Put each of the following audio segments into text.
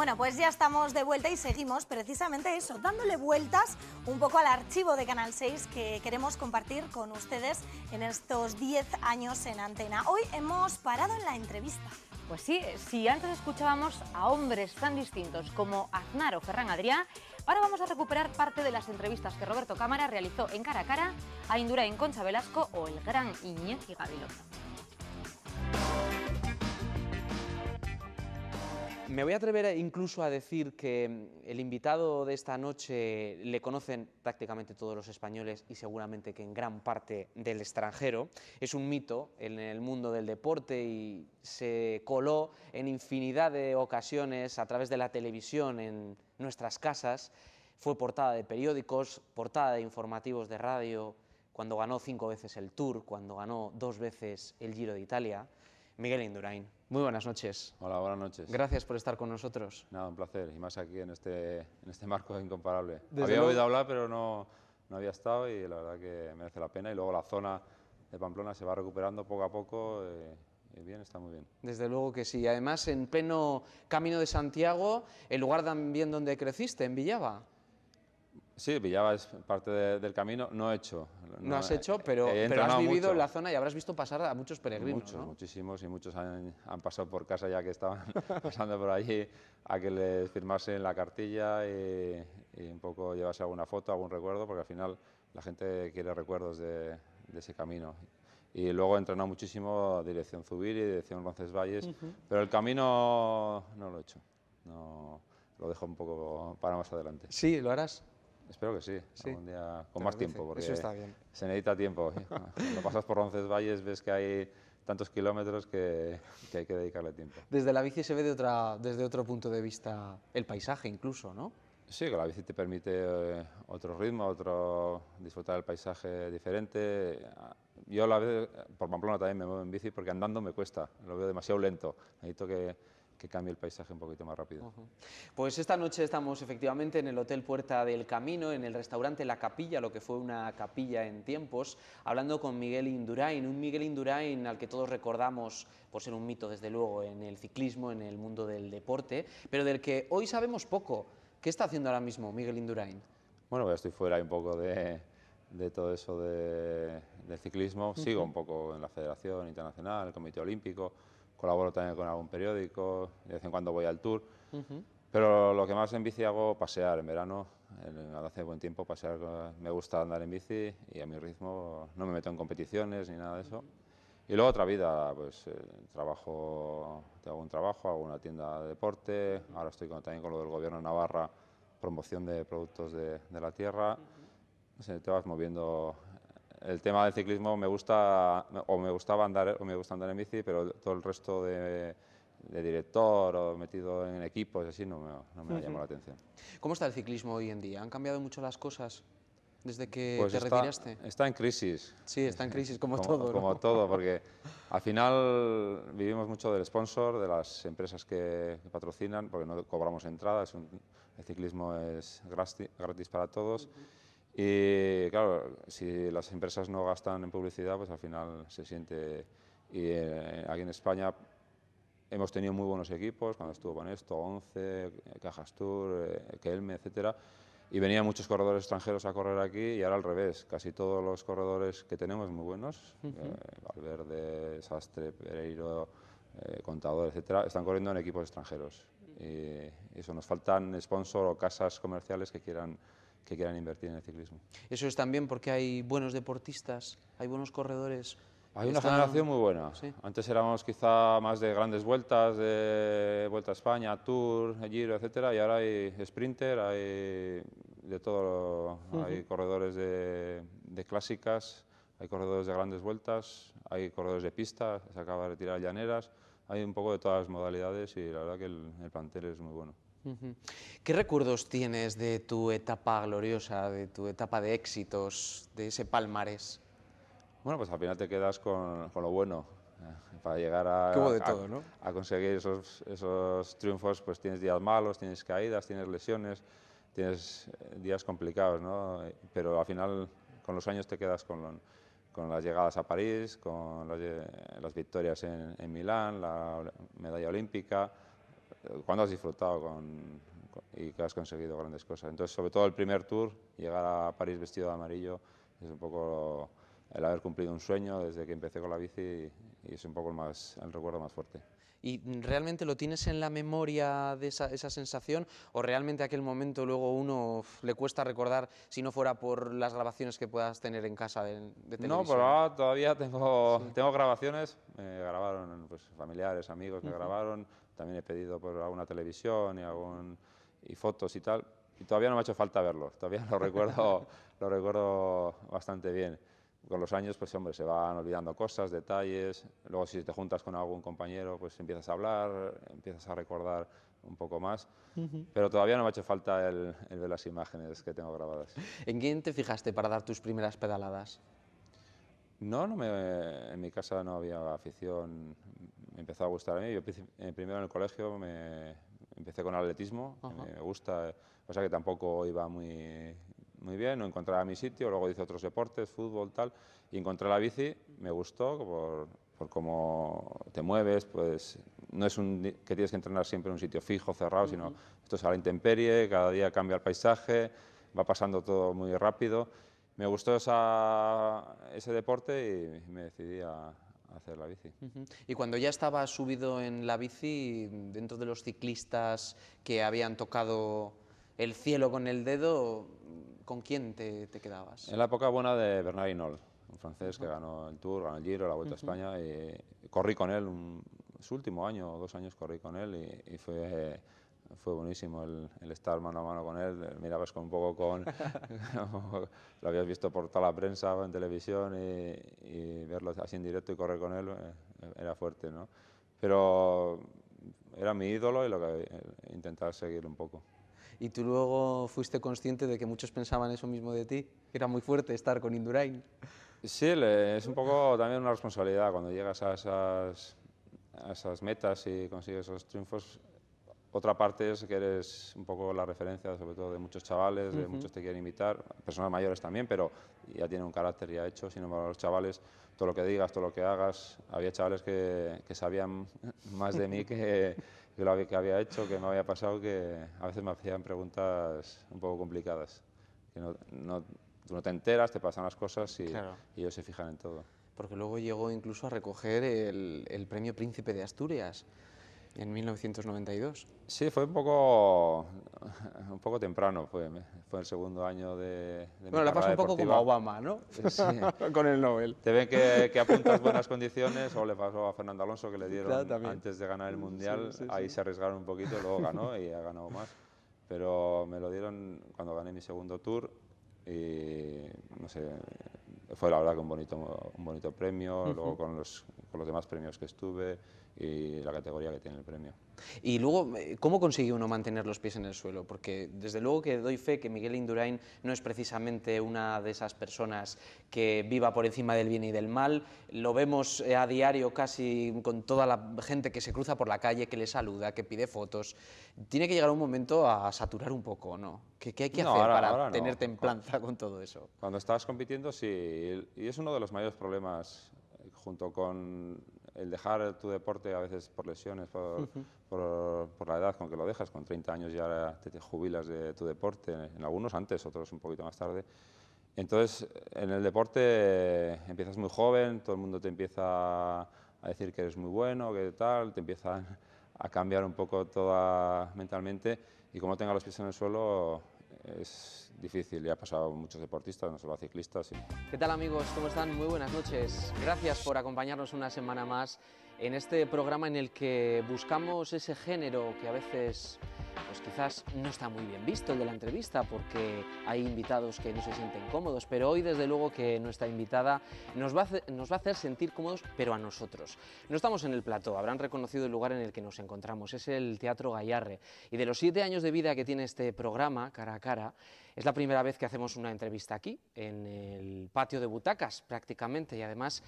Bueno, pues ya estamos de vuelta y seguimos precisamente eso, dándole vueltas un poco al archivo de Canal 6 que queremos compartir con ustedes en estos 10 años en antena. Hoy hemos parado en la entrevista. Pues sí, si antes escuchábamos a hombres tan distintos como Aznar o Ferran Adrià, ahora vamos a recuperar parte de las entrevistas que Roberto Cámara realizó en Cara a Cara a en Concha Velasco o el gran Iñaki Gabilondo. Me voy a atrever incluso a decir que mm, el invitado de esta noche le conocen prácticamente todos los españoles y seguramente que en gran parte del extranjero. Es un mito en el mundo del deporte y se coló en infinidad de ocasiones a través de la televisión en nuestras casas. Fue portada de periódicos, portada de informativos de radio, cuando ganó cinco veces el Tour, cuando ganó dos veces el Giro de Italia. Miguel Indurain. Muy buenas noches. Hola, buenas noches. Gracias por estar con nosotros. Nada, un placer, y más aquí en este, en este marco incomparable. había oído hablar, pero no, no había estado y la verdad que merece la pena. Y luego la zona de Pamplona se va recuperando poco a poco. Eh, y bien, está muy bien. Desde luego que sí. Además, en pleno Camino de Santiago, el lugar también donde creciste, en Villava. Sí, Villava es parte del camino. No he hecho. No, has eh, hecho, pero, has vivido en la zona y habrás visto pasar a muchos peregrinos. Muchos, muchísimos, y muchos han, pasado por casa ya que estaban pasando por allí a que les firmasen la cartilla y, un poco llevase alguna foto, algún recuerdo, porque al final la gente quiere recuerdos de, ese camino. Y luego he entrenado muchísimo dirección Zubiri, dirección Roncesvalles, pero el camino no lo he hecho. No, lo dejo un poco para más adelante. Sí, lo harás. Espero que sí, algún día con más tiempo, porque Eso está bien. se necesita tiempo. Cuando pasas por valles ves que hay tantos kilómetros que, que, hay que dedicarle tiempo. Desde la bici se ve de otra, desde otro punto de vista el paisaje incluso, ¿no? Sí, que la bici te permite eh, otro ritmo, otro disfrutar el paisaje diferente. Yo a la vez, por Pamplona también me muevo en bici porque andando me cuesta, lo veo demasiado lento. Necesito que que cambie el paisaje un poquito más rápido. Pues esta noche estamos efectivamente en el Hotel Puerta del Camino, en el restaurante La Capilla, lo que fue una capilla en tiempos, hablando con Miguel Indurain, un Miguel Indurain al que todos recordamos por ser un mito, desde luego, en el ciclismo, en el mundo del deporte, pero del que hoy sabemos poco. ¿Qué está haciendo ahora mismo Miguel Indurain? Bueno, ya estoy fuera un poco de, todo eso de, del ciclismo. Sigo un poco en la Federación Internacional, el Comité Olímpico, colaboro también con algún periódico, de vez en cuando voy al tour. Pero lo que más en bici hago pasear en verano, hace buen tiempo pasear, me gusta andar en bici y a mi ritmo no me meto en competiciones ni nada de eso. Y luego otra vida, pues eh, trabajo, tengo un trabajo, hago una tienda de deporte, ahora estoy también con lo del gobierno de Navarra, promoción de productos de, la tierra. te vas moviendo el tema del ciclismo me gusta, o me gustaba andar, o me gusta andar en bici, pero todo el resto de, director o metido en equipos, así, no me, no me llamó la atención. ¿Cómo está el ciclismo hoy en día? ¿Han cambiado mucho las cosas desde que pues te está, retiraste? Está en crisis. Sí, está en crisis, como, todo. Como todo, porque al final vivimos mucho del sponsor, de las empresas que, patrocinan, porque no cobramos entradas, el ciclismo es gratis, para todos. Y claro, si las empresas no gastan en publicidad, pues al final se siente... Y eh, aquí en España hemos tenido muy buenos equipos, cuando estuvo con esto, 11, Cajas Tour, eh, Kelme, etcétera, y venían muchos corredores extranjeros a correr aquí y ahora al revés, casi todos los corredores que tenemos muy buenos, eh, Valverde, Sastre, Pereiro, Contador, etcétera, están corriendo en equipos extranjeros. Y eso, nos faltan sponsor o casas comerciales que quieran que quieran invertir en el ciclismo. Eso es también porque hay buenos deportistas, hay buenos corredores. Hay una generación muy buena. Antes éramos quizá más de grandes vueltas, de Vuelta a España, Tour, Giro, etcétera, y ahora hay sprinter, hay de todo, hay corredores de, clásicas, hay corredores de grandes vueltas, hay corredores de pista, se acaba de retirar llaneras, hay un poco de todas las modalidades y la verdad que el plantel es muy bueno. ¿Qué recuerdos tienes de tu etapa gloriosa, de tu etapa de éxitos, de ese palmarés? Bueno, pues al final te quedas con, lo bueno. Eh, para llegar a, conseguir esos, triunfos, pues tienes días malos, tienes caídas, tienes lesiones, tienes eh, días complicados, ¿no? Pero al final, con los años te quedas con, las llegadas a París, con las, eh, victorias en Milán, la medalla olímpica, cuándo has disfrutado con, y que has conseguido grandes cosas. Entonces, sobre todo el primer tour, llegar a París vestido de amarillo, es un poco el haber cumplido un sueño desde que empecé con la bici y, es un poco el, más, el recuerdo más fuerte. ¿Y realmente lo tienes en la memoria de esa, esa, sensación o realmente aquel momento luego uno le cuesta recordar si no fuera por las grabaciones que puedas tener en casa de, televisión? No, todavía tengo, tengo grabaciones, me grabaron pues, familiares, amigos, que grabaron, también he pedido por alguna televisión y, fotos y tal, y todavía no me ha hecho falta verlos, todavía lo recuerdo, lo recuerdo bastante bien. Con los años, pues hombre, se van olvidando cosas, detalles, luego si te juntas con algún compañero, pues empiezas a hablar, empiezas a recordar un poco más, pero todavía no me ha hecho falta el, de ver las imágenes que tengo grabadas. ¿En quién te fijaste para dar tus primeras pedaladas? No, no me, en mi casa no había afición empezó a gustar a mí. Yo eh, primero en el colegio me empecé con atletismo, me gusta, eh, o sea que tampoco iba muy, muy bien, no encontraba mi sitio, luego hice otros deportes, fútbol, tal, y encontré la bici, me gustó por, por cómo te mueves, pues no es un, que tienes que entrenar siempre en un sitio fijo, cerrado, sino esto es a la intemperie, cada día cambia el paisaje, va pasando todo muy rápido. Me gustó esa, ese deporte y me decidí a, hacer la bici. Y cuando ya estaba subido en la bici, dentro de los ciclistas que habían tocado el cielo con el dedo, ¿con quién te, te quedabas? En la época buena de Bernard Hinault, un francés que ganó el Tour, ganó el Giro, la Vuelta a España, y corrí con él un, su último año dos años corrí con él y, y fue eh, fue buenísimo el, estar mano a mano con él, eh, mirabas con un poco con, lo habías visto por toda la prensa, en televisión y, verlo así en directo y correr con él eh, era fuerte, ¿no? Pero era mi ídolo y lo que eh, intentaba seguir un poco. ¿Y tú luego fuiste consciente de que muchos pensaban eso mismo de ti? Que era muy fuerte estar con Indurain. Sí, es un poco también una responsabilidad cuando llegas a esas, a esas metas y consigues esos triunfos, otra parte es que eres un poco la referencia, sobre todo de muchos chavales, de muchos te quieren invitar, personas mayores también, pero ya tiene un carácter ya hecho, sin embargo los chavales, todo lo que digas, todo lo que hagas, había chavales que, sabían más de mí que, lo que había hecho, que me había pasado, que a veces me hacían preguntas un poco complicadas, que no, no, tú no te enteras, te pasan las cosas y, ellos se fijan en todo porque luego llegó incluso a recoger el, el, premio Príncipe de Asturias en 1992. Sí, fue un poco, un poco temprano, fue, fue el segundo año de... de bueno, la pasa un poco como Obama, ¿no? Eh, sí. Con el Nobel. Te ven que, apuntas buenas condiciones, o le pasó a Fernando Alonso que le dieron antes de ganar el Mundial, ahí se arriesgaron un poquito, luego ganó y ha ganado más. Pero me lo dieron cuando gané mi segundo tour y no sé, fue la verdad que un bonito, premio, luego con con los demás premios que estuve y la categoría que tiene el premio. Y luego, eh, ¿cómo consigue uno mantener los pies en el suelo? Porque desde luego que doy fe que Miguel Indurain no es precisamente una de esas personas que viva por encima del bien y del mal. Lo vemos eh, a diario casi con toda la gente que se cruza por la calle, que le saluda, que pide fotos. Tiene que llegar un momento a saturar un poco, ¿no? ¿Qué, qué hay que hacer para tener templanza con todo eso? Cuando estás compitiendo, sí. Y es uno de los mayores problemas, junto con el dejar tu deporte a veces por lesiones, por, por, la edad con que lo dejas, con 30 años ya te, jubilas de tu deporte, en algunos antes, otros un poquito más tarde. Entonces, en el deporte empiezas muy joven, todo el mundo te empieza a decir que eres muy bueno, que tal, te empieza a cambiar un poco toda mentalmente y como tenga los pies en el suelo es difícil, ya ha pasado muchos deportistas, no solo ciclistas. ¿Qué tal amigos? ¿Cómo están? Muy buenas noches. Gracias por acompañarnos una semana más en este programa en el que buscamos ese género que a veces pues quizás no está muy bien visto el de la entrevista porque hay invitados que no se sienten cómodos, pero hoy desde luego que nuestra invitada nos va a hacer, sentir cómodos, pero a nosotros. No estamos en el plató, habrán reconocido el lugar en el que nos encontramos, es el Teatro Gallarre. Y de los siete años de vida que tiene este programa, cara a cara, es la primera vez que hacemos una entrevista aquí, en el patio de butacas prácticamente, y además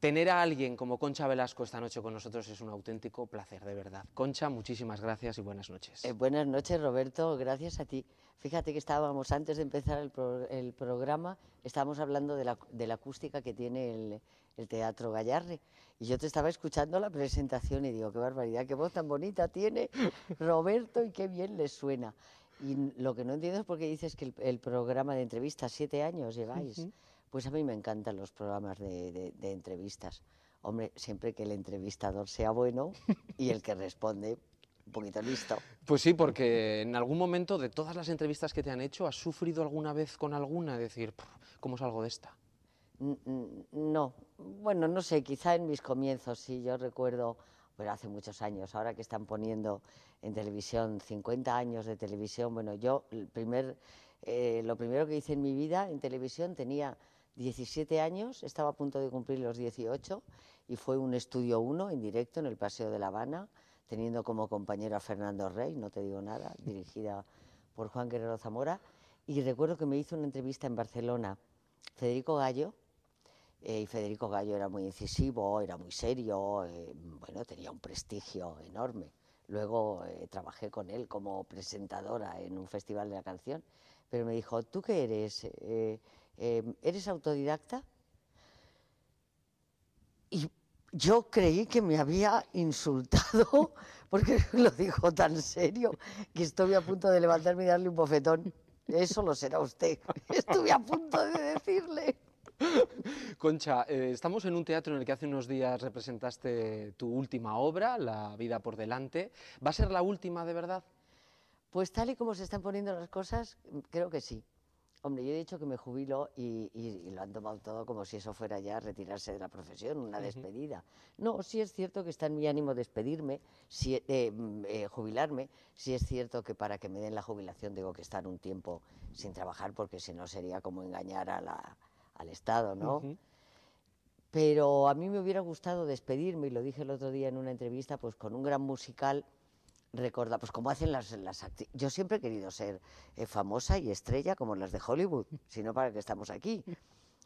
Tener a alguien como Concha Velasco esta noche con nosotros es un auténtico placer, de verdad. Concha, muchísimas gracias y buenas noches. Eh, buenas noches, Roberto, gracias a ti. Fíjate que estábamos, antes de empezar el, programa, estábamos hablando de la, acústica que tiene el, Teatro Gallarre. Y yo te estaba escuchando la presentación y digo, qué barbaridad, qué voz tan bonita tiene Roberto y qué bien le suena. Y lo que no entiendo es por qué dices que el, programa de entrevistas, siete años lleváis. Pues a mí me encantan los programas de, entrevistas. Hombre, siempre que el entrevistador sea bueno y el que responde, un poquito listo. Pues sí, porque en algún momento de todas las entrevistas que te han hecho, ¿has sufrido alguna vez con alguna? Decir, ¿cómo salgo de esta? No, bueno, no sé, quizá en mis comienzos, sí, yo recuerdo, pero hace muchos años, ahora que están poniendo en televisión 50 años de televisión, bueno, yo el primer, eh, lo primero que hice en mi vida en televisión tenía 17 años, estaba a punto de cumplir los 18 y fue un estudio 1 en directo en el Paseo de La Habana, teniendo como compañero a Fernando Rey, no te digo nada, dirigida por Juan Guerrero Zamora. Y recuerdo que me hizo una entrevista en Barcelona Federico Gallo, eh, y Federico Gallo era muy incisivo, era muy serio, eh, bueno, tenía un prestigio enorme. Luego eh, trabajé con él como presentadora en un festival de la canción, pero me dijo, ¿tú qué eres? Em, ¿eres autodidacta? Y yo creí que me había insultado, porque lo dijo tan serio, que estuve a punto de levantarme y darle un bofetón. Eso lo será usted. Estuve a punto de decirle. Concha, eh, estamos en un teatro en el que hace unos días representaste tu última obra, La vida por delante. ¿Va a ser la última de verdad? Pues tal y como se están poniendo las cosas, creo que sí. Hombre, yo he dicho que me jubilo y, lo han tomado todo como si eso fuera ya retirarse de la profesión, una despedida. No, sí es cierto que está en mi ánimo despedirme, si, eh, mm, eh, jubilarme. Sí es cierto que para que me den la jubilación tengo que estar un tiempo sin trabajar porque si no sería como engañar al Estado, ¿no? Pero a mí me hubiera gustado despedirme, y lo dije el otro día en una entrevista, pues con un gran musical Recorda, pues como hacen las, las Yo siempre he querido ser eh, famosa y estrella como las de Hollywood, sino para que estamos aquí.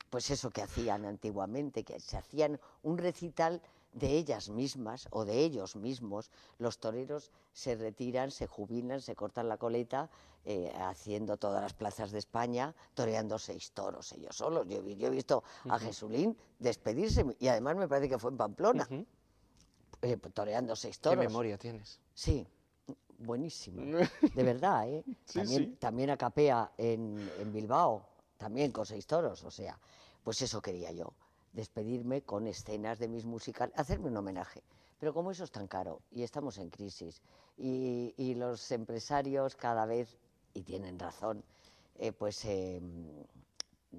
Pues eso que hacían antiguamente, que se hacían un recital de ellas mismas o de ellos mismos. Los toreros se retiran, se jubilan, se cortan la coleta, eh, haciendo todas las plazas de España, toreando seis toros ellos solos. Yo, he visto a Jesulín despedirse y además me parece que fue en Pamplona. Eh, toreando seis toros. ¿Qué memoria tienes? Sí, buenísima, de verdad, ¿eh? también, acapea en, Bilbao, también con seis toros, o sea, pues eso quería yo, despedirme con escenas de mis musicales, hacerme un homenaje. Pero como eso es tan caro y estamos en crisis y, los empresarios cada vez, y tienen razón, eh, pues em,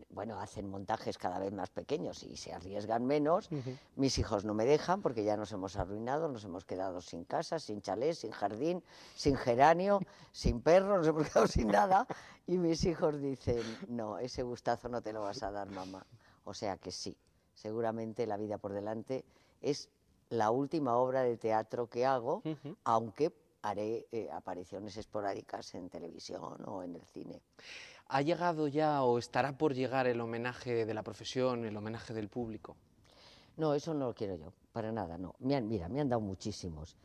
bueno, hacen montajes cada vez más pequeños y se arriesgan menos. Mis hijos no me dejan porque ya nos hemos arruinado, nos hemos quedado sin casa, sin chalet, sin jardín, sin geranio, sin perro, nos hemos quedado sin nada. Y mis hijos dicen, no, ese gustazo no te lo vas a dar, mamá. O sea que sí, seguramente La vida por delante es la última obra de teatro que hago, aunque haré eh, apariciones esporádicas en televisión o en el cine. ¿Ha llegado ya o estará por llegar el homenaje de la profesión, el homenaje del público? No, eso no lo quiero yo, para nada, no. Me mira, me han dado muchísimos.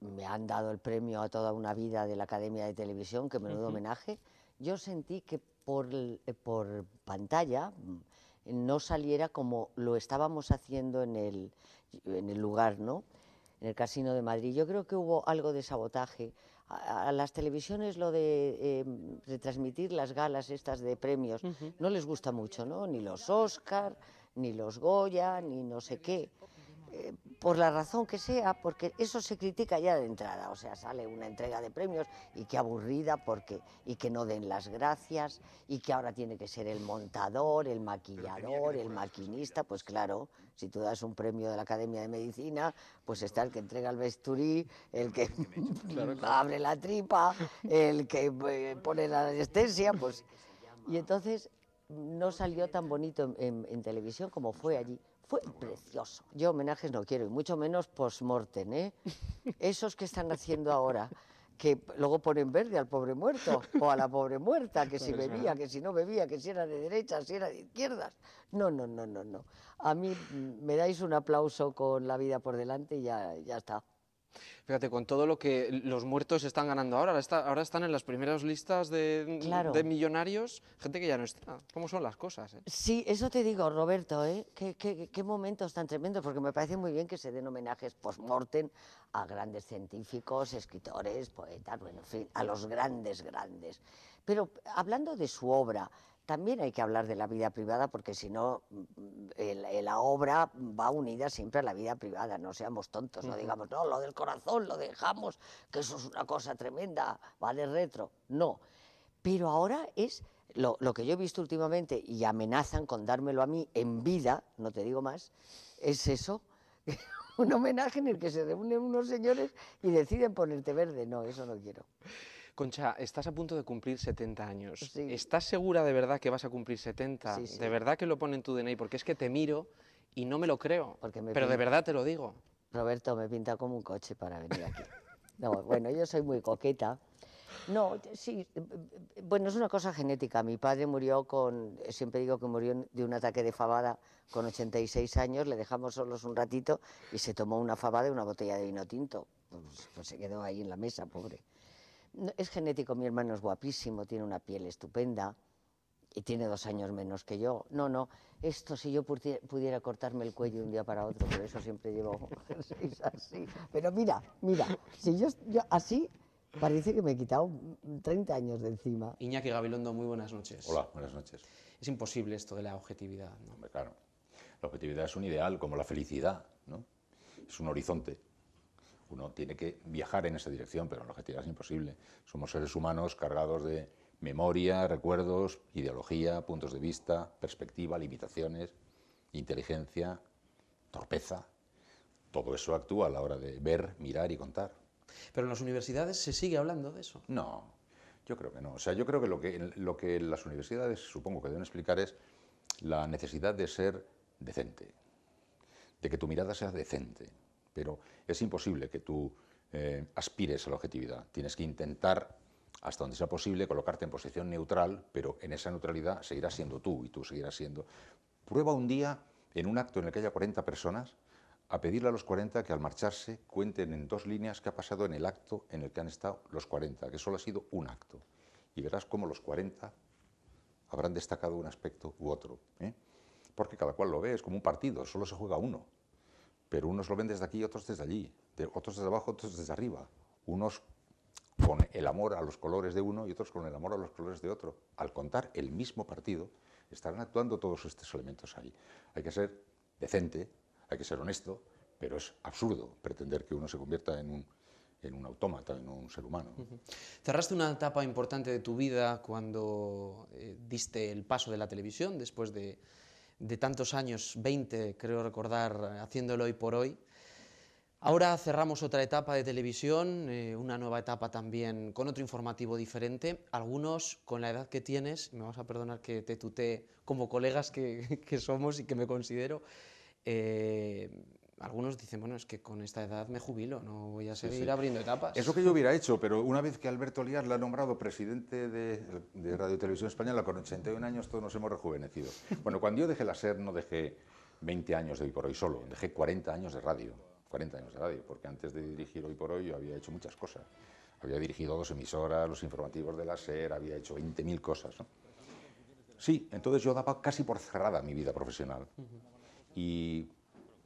Me han dado el premio a toda una vida de la Academia de Televisión, que menudo homenaje. Yo sentí que por, eh, por pantalla mm, no saliera como lo estábamos haciendo en el, en el lugar, ¿no? En el Casino de Madrid. Yo creo que hubo algo de sabotaje a, las televisiones lo de em, retransmitir las galas estas de premios no les gusta mucho, ¿no? Ni los Oscar, ni los Goya, ni no sé qué eh, por la razón que sea, porque eso se critica ya de entrada, o sea, sale una entrega de premios y qué aburrida porque y que no den las gracias y que ahora tiene que ser el montador, el maquillador, el maquinista, pues claro, si tú das un premio de la Academia de Medicina, pues está el que entrega el vesturí, el que abre la tripa, el que eh, pone la anestesia, pues y entonces no salió tan bonito en televisión como fue allí. Fue ah, precioso. Yo homenajes no quiero, y mucho menos post-mortem. ¿eh? Esos que están haciendo ahora, que luego ponen verde al pobre muerto o a la pobre muerta, que si bebía, que si no bebía, que si era de derecha, si era de izquierdas. No, no, no, no, no. A mí mm, me dais un aplauso con la vida por delante y ya, ya está. Fíjate, con todo lo que los muertos están ganando ahora, ahora están en las primeras listas de, millonarios, gente que ya no está. ¿Cómo son las cosas? Eh? Sí, eso te digo, Roberto, eh, qué, momentos tan tremendos, porque me parece muy bien que se den homenajes post-mortem a grandes científicos, escritores, poetas, bueno, en fin, a los grandes, grandes. Pero hablando de su obra, también hay que hablar de la vida privada porque si no, mm, mm, eh, la obra va unida siempre a la vida privada, no seamos tontos, no digamos, no, lo del corazón lo dejamos, que eso es una cosa tremenda, vale retro, no. Pero ahora es lo, que yo he visto últimamente y amenazan con dármelo a mí en vida, no te digo más, es eso. un homenaje en el que se reúnen unos señores y deciden ponerte verde. No, eso no quiero. Concha, estás a punto de cumplir 70 años. ¿Estás segura de verdad que vas a cumplir 70? ¿De verdad que lo pone en tu DNI? Porque es que te miro y no me lo creo. pero de verdad te lo digo. Roberto, me pinta como un coche para venir aquí. No, bueno, yo soy muy coqueta. No, sí, bueno, es una cosa genética. Mi padre murió con, siempre digo que murió de un ataque de fabada con 86 años, le dejamos solos un ratito y se tomó una fabada y una botella de vino tinto. pues, pues se quedó ahí en la mesa, pobre es genético, mi hermano es guapísimo, tiene una piel estupenda y tiene dos años menos que yo. No, no, esto si yo pudiera cortarme el cuello de un día para otro, por eso siempre llevo seis así. Pero mira, mira, si yo, así parece que me he quitado 30 años de encima. Iñaki Gabilondo, muy buenas noches. Hola, buenas noches. Es imposible esto de la objetividad. ¿no? Hombre, claro. La objetividad es un ideal, como la felicidad, ¿no? Es un horizonte uno tiene que viajar en esa dirección, pero en la objetividad es imposible. Somos seres humanos cargados de memoria, recuerdos, ideología, puntos de vista, perspectiva, limitaciones, inteligencia, torpeza. Todo eso actúa a la hora de ver, mirar y contar. Pero en las universidades se sigue hablando de eso. No, yo creo que no. O sea, yo creo que lo que, lo que las universidades supongo que deben explicar es la necesidad de ser decente, de que tu mirada sea decente, pero es imposible que tú eh, aspires a la objetividad. Tienes que intentar, hasta donde sea posible, colocarte en posición neutral, pero en esa neutralidad seguirás siendo tú y tú seguirás siendo. Prueba un día, en un acto en el que haya 40 personas, a pedirle a los 40 que al marcharse cuenten en dos líneas qué ha pasado en el acto en el que han estado los 40, que solo ha sido un acto. Y verás cómo los 40 habrán destacado un aspecto u otro. ¿eh? Porque cada cual lo ve, es como un partido, solo se juega uno pero unos lo ven desde aquí, y otros desde allí, otros desde abajo, otros desde arriba, unos con el amor a los colores de uno y otros con el amor a los colores de otro. Al contar el mismo partido, estarán actuando todos estos elementos ahí. Hay que ser decente, hay que ser honesto, pero es absurdo pretender que uno se convierta en un, en un autómata, en un ser humano. Cerraste una etapa importante de tu vida cuando eh, diste el paso de la televisión después de de tantos años, 20 creo recordar, haciéndolo hoy por hoy. Ahora cerramos otra etapa de televisión, eh, una nueva etapa también con otro informativo diferente. Algunos con la edad que tienes, me vas a perdonar que te tutee como colegas que, somos y que me considero, eh, algunos dicen, bueno, es que con esta edad me jubilo, no voy a seguir abriendo etapas. Eso que yo hubiera hecho, pero una vez que Alberto Liar la ha nombrado presidente de, Radio Televisión Española, con 81 años todos nos hemos rejuvenecido. Bueno, cuando yo dejé la SER no dejé 20 años de hoy por hoy solo, dejé 40 años de radio, 40 años de radio, porque antes de dirigir hoy por hoy yo había hecho muchas cosas. Había dirigido dos emisoras, los informativos de la SER, había hecho 20.000 cosas. Sí, entonces yo daba casi por cerrada mi vida profesional. Y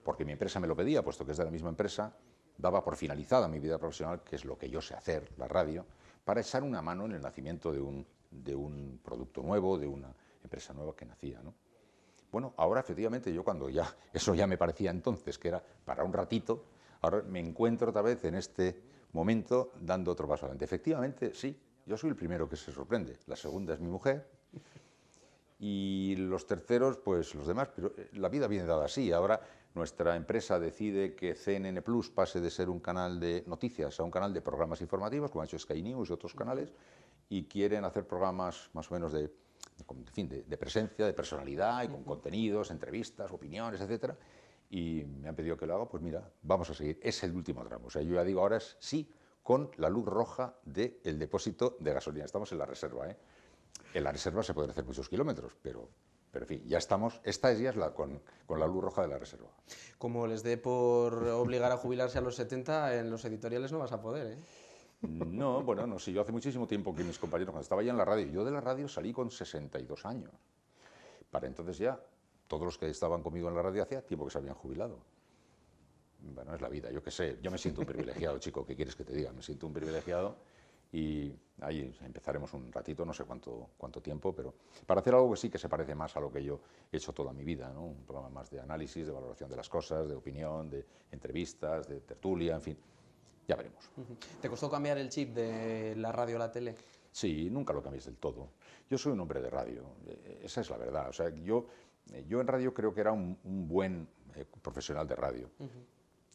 porque mi empresa me lo pedía, puesto que es de la misma empresa, daba por finalizada mi vida profesional, que es lo que yo sé hacer, la radio, para echar una mano en el nacimiento de un, de un producto nuevo, de una empresa nueva que nacía. ¿no? Bueno, ahora efectivamente yo cuando ya, eso ya me parecía entonces que era para un ratito, ahora me encuentro otra vez en este momento dando otro paso adelante. Efectivamente, sí, yo soy el primero que se sorprende, la segunda es mi mujer y los terceros, pues los demás, pero eh, la vida viene dada así. Ahora nuestra empresa decide que CNN Plus pase de ser un canal de noticias a un canal de programas informativos, como ha hecho Sky News y otros canales, y quieren hacer programas más o menos de, de, presencia, de personalidad y con contenidos, entrevistas, opiniones, etcétera. Y me han pedido que lo haga, pues mira, vamos a seguir. Es el último tramo. O sea, yo ya digo ahora sí con la luz roja del depósito de gasolina. Estamos en la reserva, ¿eh? En la reserva se pueden hacer muchos kilómetros, pero pero en fin, ya estamos, esta es ya la con, la luz roja de la reserva. Como les dé por obligar a jubilarse a los 70, en los editoriales no vas a poder, ¿eh? No, bueno, no, sí, yo hace muchísimo tiempo que mis compañeros, cuando estaba ya en la radio, yo de la radio salí con 62 años. Para entonces ya, todos los que estaban conmigo en la radio hacía tiempo que se habían jubilado. Bueno, es la vida, yo qué sé, yo me siento un privilegiado, chico, ¿qué quieres que te diga? Me siento un privilegiado y ahí empezaremos un ratito, no sé cuánto, cuánto tiempo, pero para hacer algo que sí que se parece más a lo que yo he hecho toda mi vida, un programa más de análisis, de valoración de las cosas, de opinión, de entrevistas, de tertulia, en fin, ya veremos. ¿Te costó cambiar el chip de la radio a la tele? Sí, nunca lo cambias del todo. Yo soy un hombre de radio, eh, esa es la verdad. O sea, yo, eh, yo en radio creo que era un, buen eh, profesional de radio.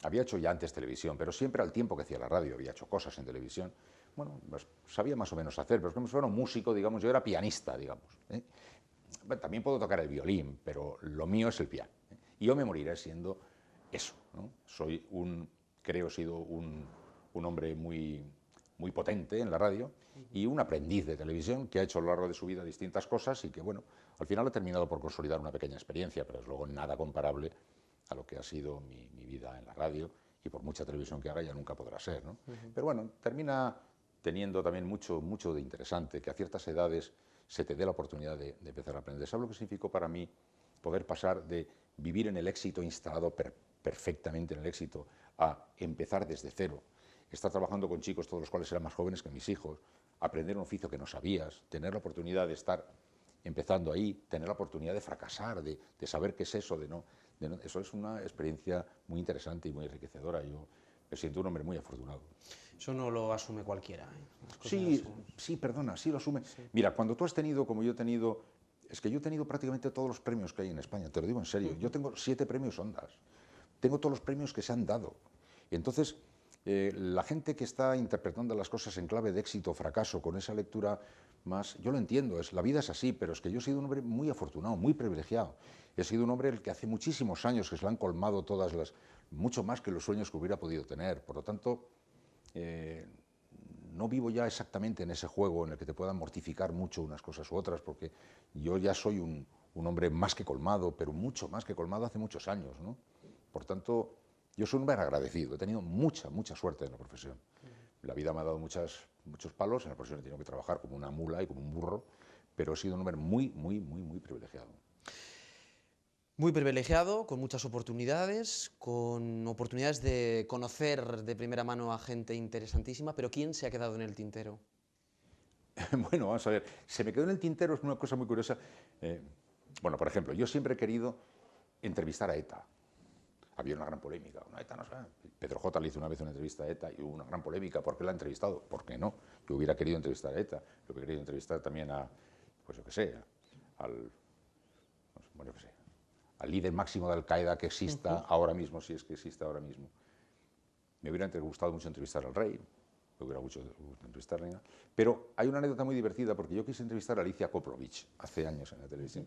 Había hecho ya antes televisión, pero siempre al tiempo que hacía la radio había hecho cosas en televisión bueno, pues sabía más o menos hacer, pero es que un músico, digamos, yo era pianista, digamos. ¿eh? también puedo tocar el violín, pero lo mío es el piano. ¿eh? Y yo me moriré siendo eso. Soy un, creo, he sido un, un hombre muy, muy potente en la radio y un aprendiz de televisión que ha hecho a lo largo de su vida distintas cosas y que, bueno, al final ha terminado por consolidar una pequeña experiencia, pero es luego nada comparable a lo que ha sido mi, vida en la radio y por mucha televisión que haga ya nunca podrá ser. ¿no? Pero bueno, termina teniendo también mucho, mucho de interesante, que a ciertas edades se te dé la oportunidad de, empezar a aprender. ¿Sabes lo que significó para mí poder pasar de vivir en el éxito, instalado perfectamente en el éxito, a empezar desde cero? Estar trabajando con chicos, todos los cuales eran más jóvenes que mis hijos, aprender un oficio que no sabías, tener la oportunidad de estar empezando ahí, tener la oportunidad de fracasar, de, de saber qué es eso, de no, Eso es una experiencia muy interesante y muy enriquecedora. Yo me siento un hombre muy afortunado. Eso no lo asume cualquiera. ¿eh? Sí, sí, perdona, sí lo asume. Mira, cuando tú has tenido, como yo he tenido, es que yo he tenido prácticamente todos los premios que hay en España, te lo digo en serio. Yo tengo siete premios Ondas, tengo todos los premios que se han dado. entonces, eh, la gente que está interpretando las cosas en clave de éxito o fracaso con esa lectura más, yo lo entiendo, es, la vida es así, pero es que yo he sido un hombre muy afortunado, muy privilegiado. He sido un hombre el que hace muchísimos años que se le han colmado todas las, mucho más que los sueños que hubiera podido tener. Por lo tanto, eh, no vivo ya exactamente en ese juego en el que te puedan mortificar mucho unas cosas u otras, porque yo ya soy un, hombre más que colmado, pero mucho más que colmado hace muchos años. Por tanto, yo soy un hombre agradecido, he tenido mucha, mucha suerte en la profesión. La vida me ha dado muchas, muchos palos, en la profesión he tenido que trabajar como una mula y como un burro, pero he sido un hombre muy, muy, muy, muy privilegiado. Muy privilegiado, con muchas oportunidades, con oportunidades de conocer de primera mano a gente interesantísima, pero ¿quién se ha quedado en el tintero? Bueno, vamos a ver, se me quedó en el tintero, es una cosa muy curiosa. Eh, bueno, por ejemplo, yo siempre he querido entrevistar a ETA. Había una gran polémica, una ETA no sé. Pedro J le hizo una vez una entrevista a ETA y hubo una gran polémica, ¿por qué la ha entrevistado? ¿Por qué no? Yo hubiera querido entrevistar a ETA, yo hubiera querido entrevistar también a, pues yo qué sé, al, bueno, yo qué sé, al líder máximo de Al-Qaeda que exista ahora mismo, si es que existe ahora mismo. Me hubiera gustado mucho entrevistar al rey, me hubiera mucho entrevistar a pero hay una anécdota muy divertida porque yo quise entrevistar a Alicia Koprovich hace años en la televisión,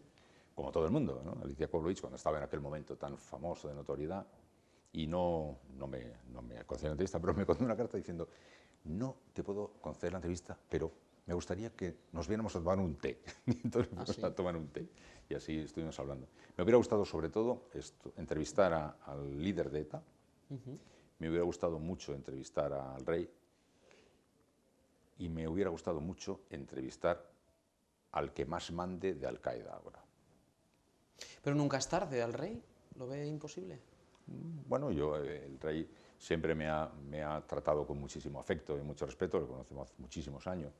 como todo el mundo, ¿no? Alicia Koprovich cuando estaba en aquel momento tan famoso de notoriedad y no, no me, no me concedió la entrevista, pero me contó una carta diciendo, no te puedo conceder la entrevista, pero me gustaría que nos viéramos a tomar un té. Ah, a tomar un té y así estuvimos hablando. Me hubiera gustado sobre todo entrevistar al líder de ETA, me hubiera gustado mucho entrevistar al rey y me hubiera gustado mucho entrevistar al que más mande de Al-Qaeda ahora. Pero nunca es tarde, al rey lo ve imposible. Mm, bueno, yo, eh, el rey siempre me ha, me ha tratado con muchísimo afecto y mucho respeto, lo conocemos hace muchísimos años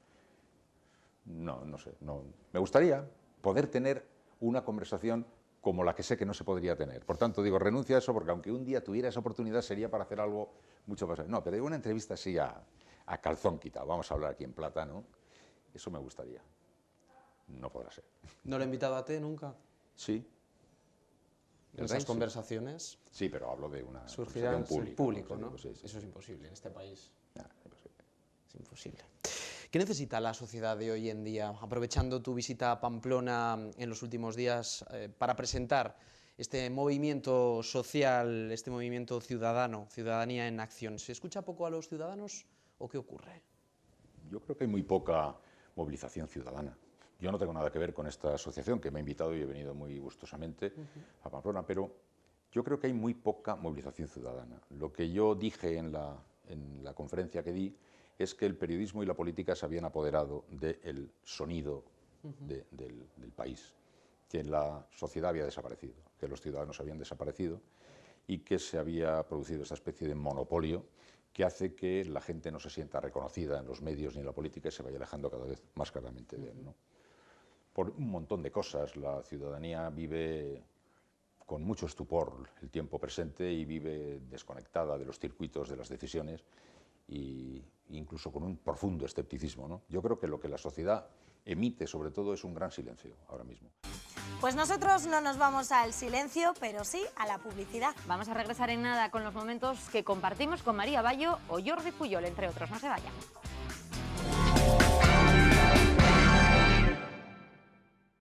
no, no sé, no. Me gustaría poder tener una conversación como la que sé que no se podría tener. Por tanto, digo, renuncia a eso porque aunque un día tuviera esa oportunidad sería para hacer algo mucho más... No, pero digo, una entrevista así a, calzón quitado, vamos a hablar aquí en plata, ¿no? Eso me gustaría. No podrá ser. ¿No lo he invitado a té nunca? Sí. ¿En esas conversaciones? Sí, pero hablo de una surgirá en público, ¿no? Eso es imposible en este país. Es imposible. ¿Qué necesita la sociedad de hoy en día? Aprovechando tu visita a Pamplona en los últimos días eh, para presentar este movimiento social, este movimiento ciudadano, ciudadanía en acción, ¿se escucha poco a los ciudadanos o qué ocurre? Yo creo que hay muy poca movilización ciudadana. Yo no tengo nada que ver con esta asociación que me ha invitado y he venido muy gustosamente a Pamplona, pero yo creo que hay muy poca movilización ciudadana. Lo que yo dije en la conferencia que di es que el periodismo y la política se habían apoderado del sonido del, país, que la sociedad había desaparecido, que los ciudadanos habían desaparecido y que se había producido esta especie de monopolio que hace que la gente no se sienta reconocida en los medios ni en la política y se vaya alejando cada vez más claramente de él. Por un montón de cosas, la ciudadanía vive con mucho estupor el tiempo presente y vive desconectada de los circuitos de las decisiones y incluso con un profundo escepticismo. Yo creo que lo que la sociedad emite sobre todo es un gran silencio ahora mismo. Pues nosotros no nos vamos al silencio, pero sí a la publicidad. Vamos a regresar en nada con los momentos que compartimos con María Bayo o Jordi Puyol, entre otros. No se vayan.